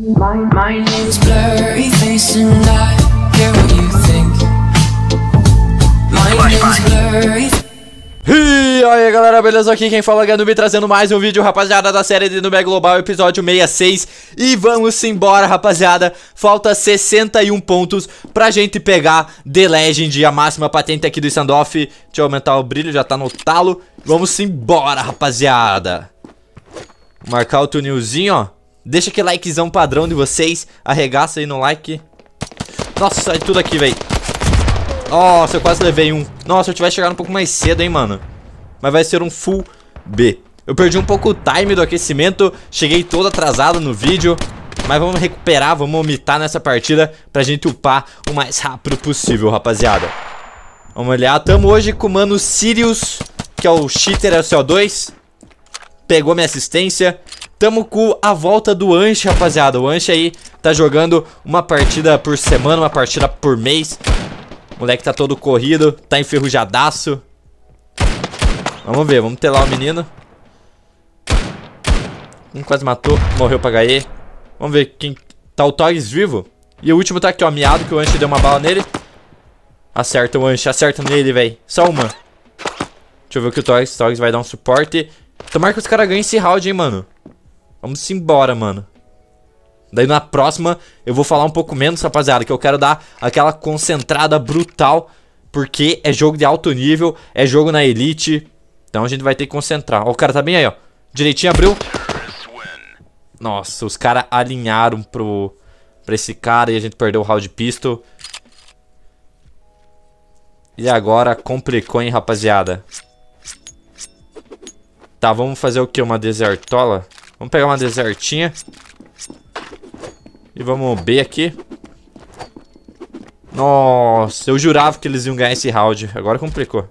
My, name's blurry face and I care what you think. My name's blurry. E aí galera, beleza? Aqui quem fala é Ganubi trazendo mais um vídeo, rapaziada, da série de Nubé Global, episódio 66 E vamos embora, rapaziada, falta 61 pontos pra gente pegar The Legend, a máxima patente aqui do standoff Deixa eu aumentar o brilho, já tá no talo Vamos embora, rapaziada Marcar o tunilzinho, ó Deixa aquele likezão padrão de vocês. Arregaça aí no like. Nossa, sai tudo aqui, véi Nossa, eu quase levei um. Nossa, eu tivesse chegado um pouco mais cedo, hein, mano. Mas vai ser um full B. Eu perdi um pouco o time do aquecimento. Cheguei todo atrasado no vídeo. Mas vamos recuperar, vamos omitar nessa partida pra gente upar o mais rápido possível, rapaziada. Vamos olhar. Tamo hoje com o mano Sirius, que é o cheater, é o CO2. Pegou minha assistência. Tamo com a volta do Anche, rapaziada. O Anche aí tá jogando uma partida por semana, uma partida por mês. O moleque tá todo corrido, tá enferrujadaço. Vamos ver, vamos ter lá o menino. Um quase matou, morreu pra HE. Vamos ver quem... Tá o Togs vivo. E o último tá aqui, ó, miado, que o Anche deu uma bala nele. Acerta o Anche, acerta nele, velho. Só uma. Deixa eu ver o que o Togs, Togs vai dar um suporte. Tomara que os caras ganhem esse round, hein, mano. Vamos embora, mano. Daí na próxima eu vou falar um pouco menos, rapaziada, que eu quero dar aquela concentrada brutal, porque é jogo de alto nível, é jogo na elite. Então a gente vai ter que concentrar. Ó, o cara tá bem aí, ó. Direitinho abriu. Nossa, os caras alinharam pro pra esse cara e a gente perdeu o round pistol. E agora complicou, hein, rapaziada. Tá, vamos fazer o que? Uma desertola? Vamos pegar uma desertinha. E vamos B aqui. Nossa, eu jurava que eles iam ganhar esse round. Agora complicou.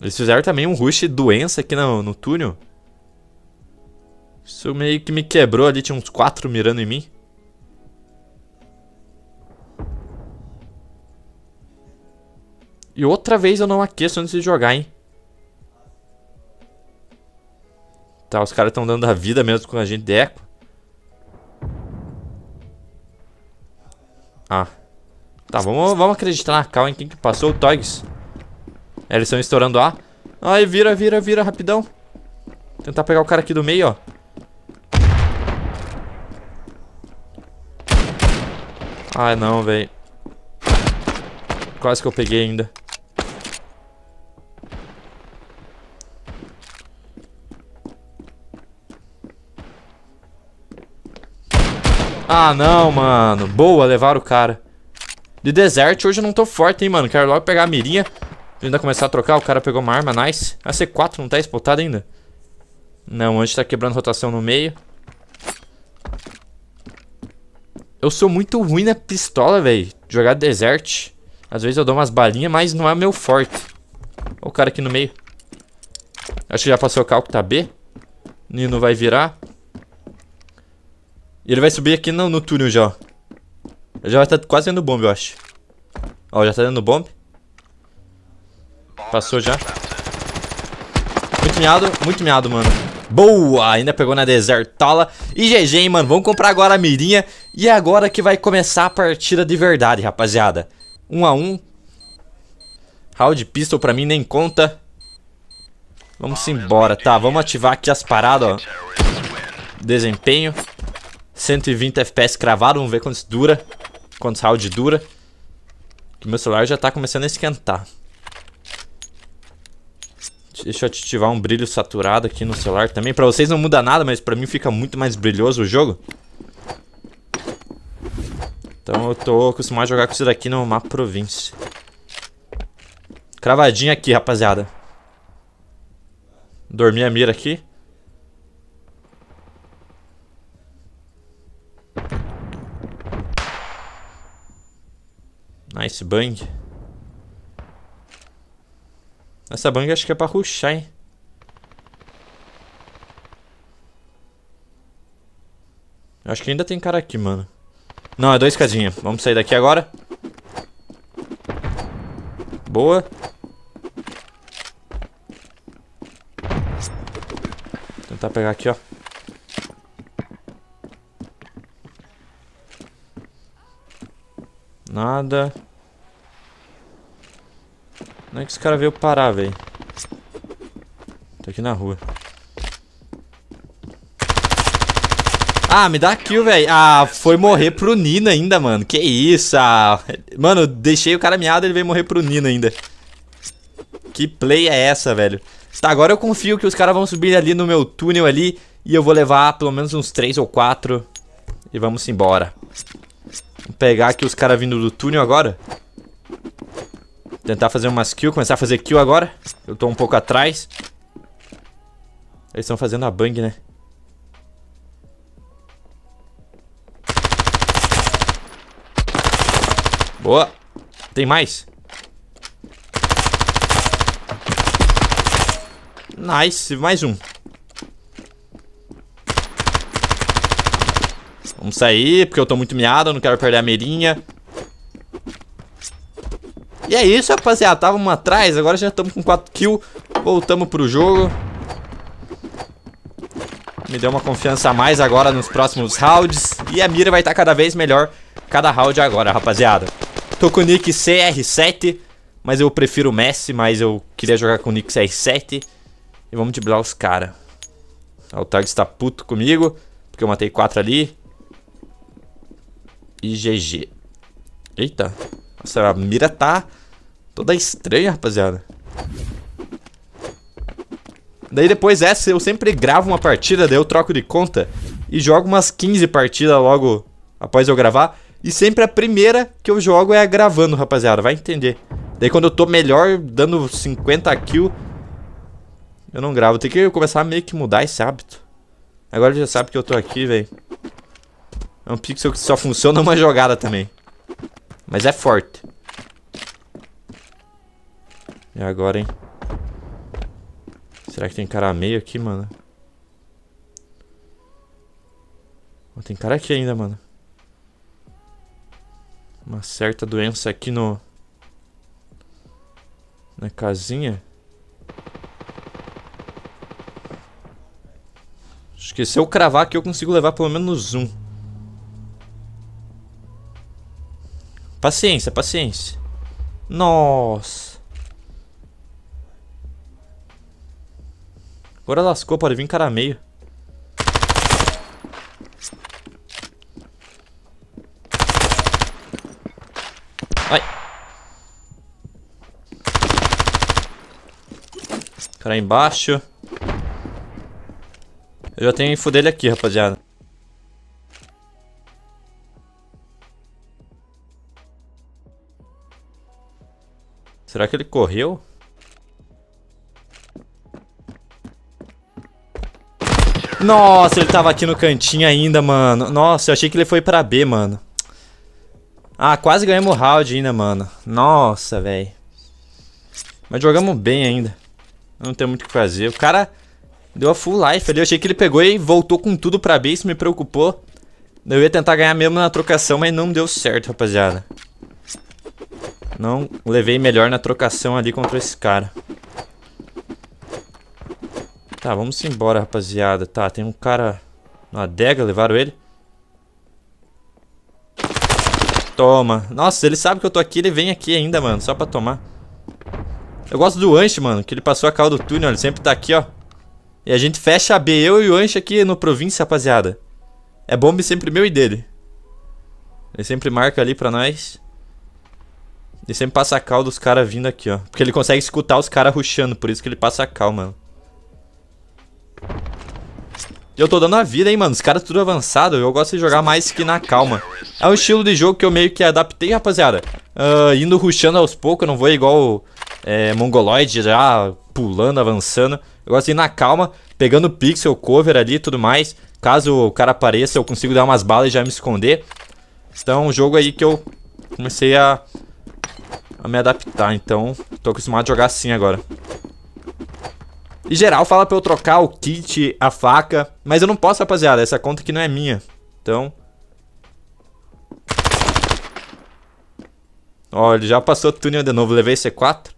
Eles fizeram também um rush doença aqui no, no túnel. Isso meio que me quebrou ali. Tinha uns quatro mirando em mim. E outra vez eu não aqueço antes de jogar, hein? Tá, os caras estão dando a vida mesmo com a gente de eco. Ah. Tá, vamos, vamos acreditar na calma em quem que passou o Togs. É, eles estão estourando A. Ai, vira, vira, vira, rapidão. Tentar pegar o cara aqui do meio, ó. Ai, não, velho. Quase que eu peguei ainda. Ah, não, mano. Boa, levaram o cara. De deserto hoje eu não tô forte, hein, mano. Quero logo pegar a mirinha. Ainda começar a trocar. O cara pegou uma arma, nice. A C4 não tá espotada ainda. Não, Hoje tá quebrando rotação no meio. Eu sou muito ruim na pistola, velho. Jogar desert. Às vezes eu dou umas balinhas, mas não é meu forte. Olha o cara aqui no meio. Acho que já passou o cálculo que tá B. Nino vai virar. E ele vai subir aqui no, no túnel já, ó. Ele já vai estar tá quase dentro do bombe, eu acho. Ó, já tá dentro do bombe. Passou já. Muito miado, muito miado, mano. Boa! Ainda pegou na desertola. E GG, hein, mano. Vamos comprar agora a mirinha. E é agora que vai começar a partida de verdade, rapaziada. 1 um a 1 um. Round pistol pra mim nem conta. Vamos embora, tá? Vamos ativar aqui as paradas, ó. Desempenho. 120 FPS cravado, vamos ver quantos dura. Quantos round dura. Que meu celular já tá começando a esquentar. Deixa eu ativar um brilho saturado aqui no celular também. Pra vocês não muda nada, mas pra mim fica muito mais brilhoso o jogo. Então eu tô acostumado a jogar com isso daqui no mapa província. Cravadinha aqui, rapaziada. Dormi a mira aqui. Nice bang. Essa bang acho que é pra ruxar, hein? Acho que ainda tem cara aqui, mano. Não, é dois casinha. Vamos sair daqui agora. Boa. Vou tentar pegar aqui, ó. Nada. Não é que esse cara veio parar, velho? Tô tá aqui na rua. Ah, me dá kill, velho. Ah, foi morrer pro Nina ainda, mano. Que isso, ah. Mano, deixei o cara miado, ele veio morrer pro Nina ainda. Que play é essa, velho? Tá, agora eu confio que os caras vão subir ali no meu túnel ali. E eu vou levar pelo menos uns 3 ou 4. E vamos embora. Vou pegar aqui os caras vindo do túnel agora. Tentar fazer umas kills, começar a fazer kill agora. Eu tô um pouco atrás. Eles estão fazendo a bang, né? Boa. Tem mais. Nice. Mais um. Vamos sair, porque eu tô muito miado, não quero perder a meirinha. E é isso, rapaziada. Távamos atrás, agora já estamos com 4 kills. Voltamos pro jogo. Me deu uma confiança a mais agora nos próximos rounds. E a mira vai estar tá cada vez melhor cada round agora, rapaziada. Tô com o nick CR7, mas eu prefiro o Messi, mas eu queria jogar com o nick CR7. E vamos driblar os caras. O tag está puto comigo, porque eu matei 4 ali e GG. Eita. Nossa, a mira tá toda estranha, rapaziada. Daí depois essa eu sempre gravo uma partida, daí eu troco de conta e jogo umas 15 partidas logo após eu gravar. E sempre a primeira que eu jogo é gravando, rapaziada, vai entender. Daí quando eu tô melhor, dando 50 kills, eu não gravo. Tem que começar a meio que mudar esse hábito. Agora já sabe que eu tô aqui, velho. É um pixel que só funciona uma jogada também. Mas é forte. E agora, hein? Será que tem cara meio aqui, mano? Tem cara aqui ainda, mano. Uma certa doença aqui no... Na casinha. Acho que se eu cravar aqui eu consigo levar pelo menos um. Paciência, paciência. Nossa. Agora lascou, pode vir cara meio. Ai. Cara embaixo. Eu já tenho info dele aqui, rapaziada. Será que ele correu? Nossa, ele tava aqui no cantinho ainda, mano. Nossa, eu achei que ele foi pra B, mano. Ah, quase ganhamos o round ainda, mano. Nossa, velho. Mas jogamos bem ainda. Não tem muito o que fazer. O cara deu a full life ali. Eu achei que ele pegou e voltou com tudo pra B. Isso me preocupou. Eu ia tentar ganhar mesmo na trocação, mas não deu certo, rapaziada. Não levei melhor na trocação ali contra esse cara. Tá, vamos embora, rapaziada. Tá, tem um cara na adega, levaram ele. Toma. Nossa, ele sabe que eu tô aqui, ele vem aqui ainda, mano, só pra tomar. Eu gosto do Anche, mano, que ele passou a cal do túnel, ele sempre tá aqui, ó. E a gente fecha a B, eu e o Anche aqui no província, rapaziada. É bombe sempre meu e dele. Ele sempre marca ali pra nós. Ele sempre passa a cal dos caras vindo aqui, ó. Porque ele consegue escutar os caras rushando, por isso que ele passa a cal, mano. Eu tô dando a vida, hein, mano. Os caras tudo avançado. Eu gosto de jogar mais que na calma. É um estilo de jogo que eu meio que adaptei, rapaziada. Uh, indo rushando aos poucos. Eu não vou igual é, Mongoloid já pulando, avançando. Eu gosto de ir na calma, pegando pixel, cover ali e tudo mais. Caso o cara apareça, eu consigo dar umas balas e já me esconder. Então, é um jogo aí que eu comecei a a me adaptar, então tô acostumado a jogar assim agora. E geral fala pra eu trocar o kit, a faca, mas eu não posso, rapaziada, essa conta aqui não é minha. Então... Ó, ele já passou o túnel de novo, levei C4.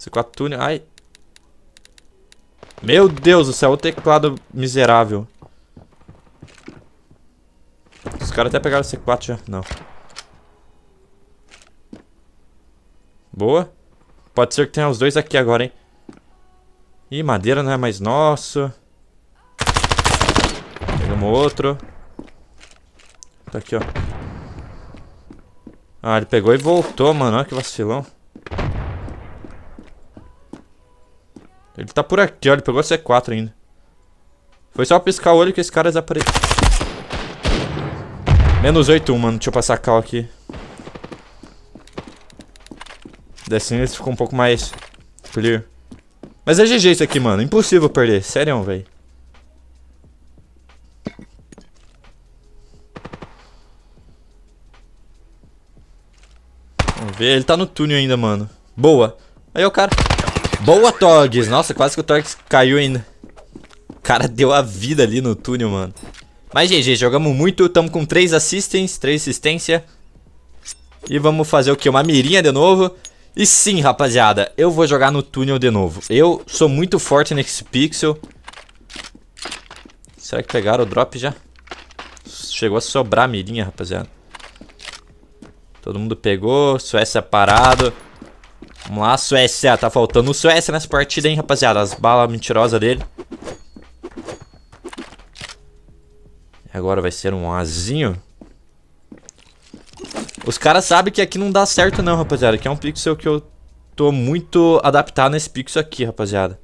C4 túnel, ai. Meu Deus do céu, o teclado miserável. caras até pegaram C4 já. Não. Boa. Pode ser que tenha os dois aqui agora, hein. Ih, madeira não é mais nosso. Pegamos outro. Tá aqui, ó. Ah, ele pegou e voltou, mano. Olha que vacilão. Ele tá por aqui, ó. Ele pegou C4 ainda. Foi só piscar o olho que esse cara desapareceu. Menos 8, mano. Deixa eu passar cal aqui. Assim eles ficou um pouco mais clear. Mas é GG isso aqui, mano. Impossível perder. Sério, velho. Vamos ver. Ele tá no túnel ainda, mano. Boa. Aí é o cara. Boa, Togs. Nossa, quase que o Togs caiu ainda. O cara deu a vida ali no túnel, mano. Mas GG, jogamos muito, estamos com 3 assistências, 3 assistência. E vamos fazer o que? Uma mirinha de novo. E sim, rapaziada, eu vou jogar no túnel de novo. Eu sou muito forte nesse pixel. Será que pegaram o drop já? Chegou a sobrar a mirinha, rapaziada. Todo mundo pegou, Suécia parado. Vamos lá, Suécia. Tá faltando o Suécia nessa partida, hein, rapaziada. As balas mentirosas dele. Agora vai ser um Azinho. Os caras sabem que aqui não dá certo não, rapaziada. Que é um pixel que eu tô muito adaptado nesse pixel aqui, rapaziada.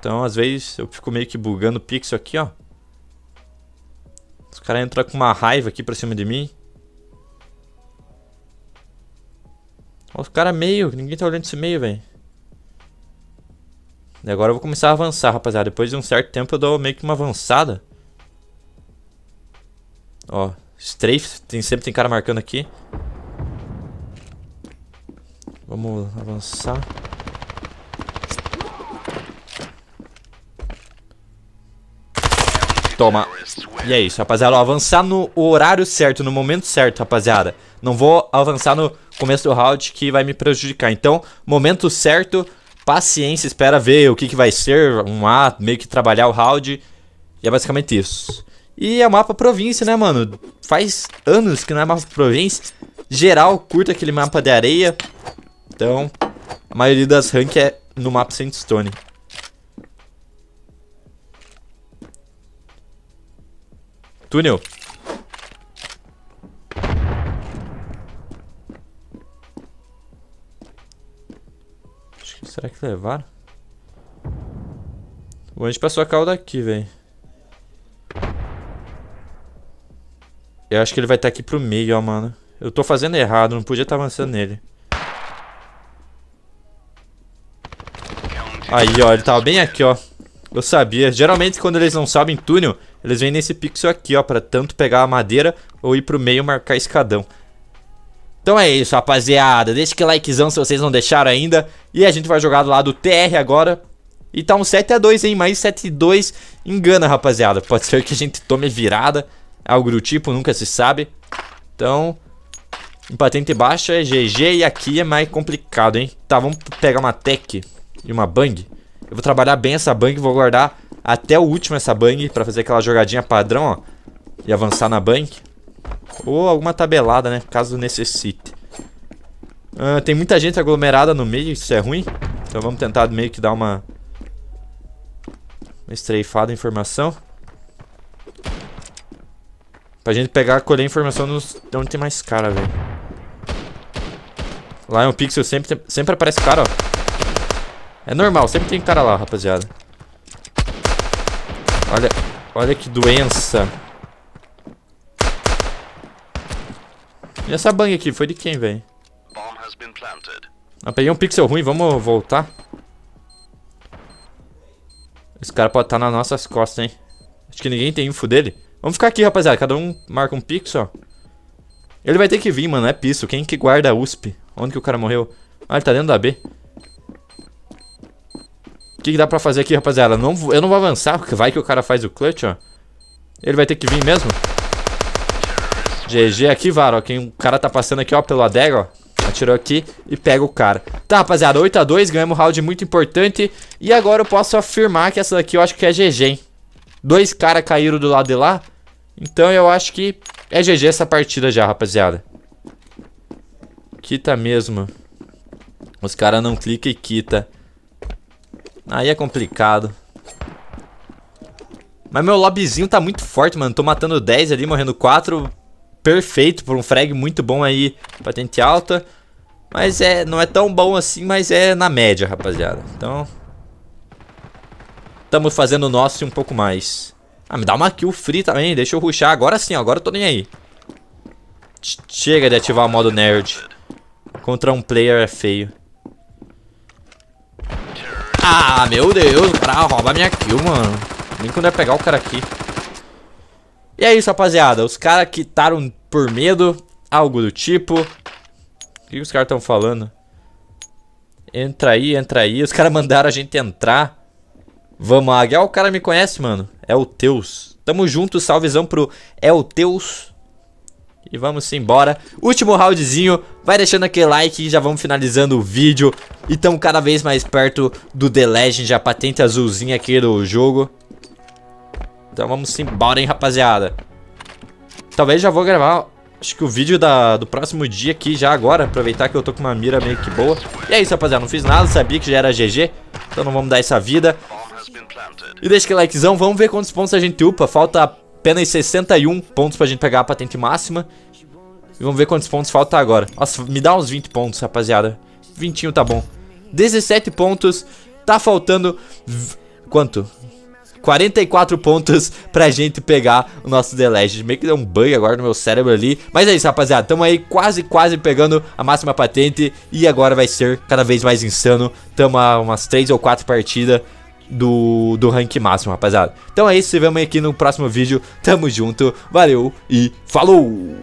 Então, às vezes, eu fico meio que bugando o pixel aqui, ó. Os caras entram com uma raiva aqui pra cima de mim. Ó, os caras meio. Ninguém tá olhando esse meio, velho. E agora eu vou começar a avançar, rapaziada. Depois de um certo tempo eu dou meio que uma avançada. Ó, strafe. Tem, sempre tem cara marcando aqui. Vamos avançar. Toma. E é isso, rapaziada. avançar no horário certo, no momento certo, rapaziada. Não vou avançar no começo do round que vai me prejudicar. Então, momento certo, paciência, espera ver o que, que vai ser, um A, meio que trabalhar o round. E é basicamente isso. E é o mapa província, né, mano? Faz anos que não é mapa província. Geral, curta aquele mapa de areia. Então, a maioria das rank é no mapa Sandstone. Túnel. Será que levaram? O anjo passou a cauda aqui, velho. Eu acho que ele vai estar tá aqui pro meio, ó, mano. Eu tô fazendo errado, não podia estar tá avançando nele. Aí, ó, ele tava bem aqui, ó. Eu sabia. Geralmente, quando eles não sabem túnel, eles vêm nesse pixel aqui, ó, pra tanto pegar a madeira ou ir pro meio marcar escadão. Então é isso, rapaziada. Deixa que likezão se vocês não deixaram ainda. E a gente vai jogar do lado TR agora. E tá um 7x2, hein? Mais 7x2 engana, rapaziada. Pode ser que a gente tome virada. Algo do tipo, nunca se sabe. Então, em patente baixa é GG e aqui é mais complicado, hein? Tá, vamos pegar uma tech e uma bang. Eu vou trabalhar bem essa bang, vou guardar até o último essa bang pra fazer aquela jogadinha padrão, ó. E avançar na bang. Ou alguma tabelada, né? Caso necessite. Ah, tem muita gente aglomerada no meio, isso é ruim. Então vamos tentar meio que dar uma... Uma estreifada informação. Pra gente pegar, colher informação nos... de onde tem mais cara, velho. Lá é um pixel sempre, tem... sempre aparece cara, ó. É normal, sempre tem cara lá, rapaziada. Olha, olha que doença. E essa bang aqui, foi de quem, velho? Ah, peguei um pixel ruim, vamos voltar. Esse cara pode estar tá nas nossas costas, hein? Acho que ninguém tem info dele. Vamos ficar aqui, rapaziada. Cada um marca um pixel. Ele vai ter que vir, mano. É piso. Quem que guarda a USP? Onde que o cara morreu? Ah, ele tá dentro da B. O que, que dá pra fazer aqui, rapaziada? Não, eu não vou avançar, porque vai que o cara faz o clutch, ó. Ele vai ter que vir mesmo. GG aqui, Varo. Quem o cara tá passando aqui, ó, pelo adega, ó. Atirou aqui e pega o cara. Tá, rapaziada, 8x2, ganhamos um round muito importante. E agora eu posso afirmar que essa daqui eu acho que é GG, hein? Dois caras caíram do lado de lá. Então eu acho que é GG essa partida já, rapaziada. Quita mesmo. Os caras não clicam e quita. Aí é complicado. Mas meu lobbyzinho tá muito forte, mano. Tô matando 10 ali, morrendo 4 perfeito por um frag muito bom aí, patente alta. Mas é, não é tão bom assim, mas é na média, rapaziada. Então, estamos fazendo o nosso e um pouco mais. Ah, me dá uma kill free também, deixa eu ruxar. Agora sim, agora eu tô nem aí. Chega de ativar o modo nerd. Contra um player é feio. Ah, meu Deus, o cara rouba minha kill, mano. Nem quando é pegar o cara aqui. E é isso, rapaziada. Os caras quitaram por medo, algo do tipo. O que, os caras estão falando? Entra aí, entra aí. Os caras mandaram a gente entrar. Vamos, Águia. Ah, o cara me conhece, mano. É o Teus. Tamo junto, salvezão pro É o Teus. E vamos embora. Último roundzinho. Vai deixando aquele like e já vamos finalizando o vídeo. E tamo cada vez mais perto do The Legend, a patente azulzinha aqui do jogo. Então vamos embora, hein, rapaziada. Talvez já vou gravar, acho que o vídeo da, do próximo dia aqui já agora. Aproveitar que eu tô com uma mira meio que boa. E é isso, rapaziada. Não fiz nada, sabia que já era GG. Então não vamos dar essa vida. E deixa aquele likezão. Vamos ver quantos pontos a gente upa. Falta apenas 61 pontos pra gente pegar a patente máxima. E vamos ver quantos pontos falta agora. Nossa, me dá uns 20 pontos, rapaziada. 20 tá bom. 17 pontos. Tá faltando... Quanto? 44 pontos pra gente pegar o nosso The Legend. Meio que deu um bug agora no meu cérebro ali. Mas é isso, rapaziada. Tamo aí quase, quase pegando a máxima patente. E agora vai ser cada vez mais insano. Tamo a umas 3 ou 4 partidas do, do rank máximo, rapaziada. Então é isso, se vemos aqui no próximo vídeo. Tamo junto, valeu e falou!